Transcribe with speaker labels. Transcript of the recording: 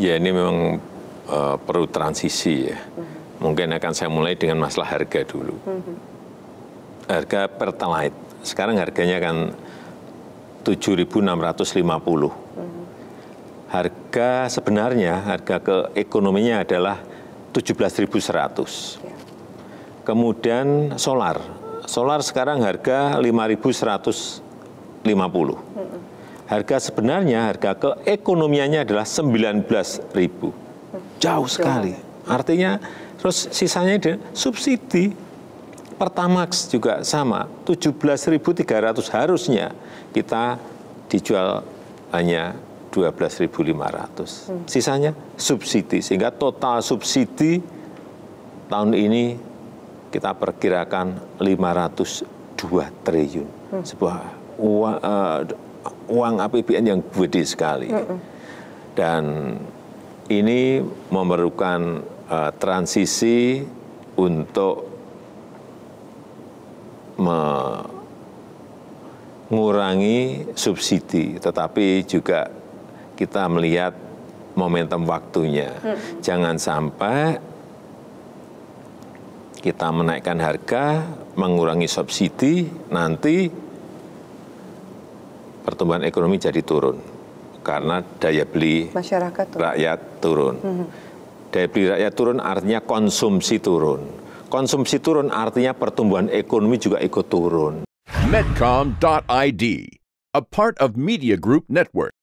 Speaker 1: Ya ini memang uh, perlu transisi ya. Mm-hmm. Mungkin akan saya mulai dengan masalah harga dulu. Mm-hmm. Harga pertalite. Sekarang harganya kan 7.650. lima puluh. Mm-hmm. Harga sebenarnya, harga ke ekonominya adalah 17.100. seratus. Ya. Kemudian solar. Solar sekarang harga 5.150 harga sebenarnya harga keekonomiannya adalah 19.000. Jauh sekali. Artinya terus sisanya itu subsidi Pertamax juga sama. 17.300 harusnya kita dijual hanya 12.500. ratus. Hmm. Sisanya subsidi sehingga total subsidi tahun ini kita perkirakan 502 triliun. Hmm. Sebuah uh, uang APBN yang gede sekali. Mm -mm. Dan ini memerlukan uh, transisi untuk mengurangi subsidi, tetapi juga kita melihat momentum waktunya. Mm. Jangan sampai kita menaikkan harga, mengurangi subsidi, nanti pertumbuhan ekonomi jadi turun karena daya beli masyarakat turun. rakyat turun. Mm -hmm. Daya beli rakyat turun artinya konsumsi turun. Konsumsi turun artinya pertumbuhan ekonomi
Speaker 2: juga ikut turun. Medcom.id, a part of Media Group Network.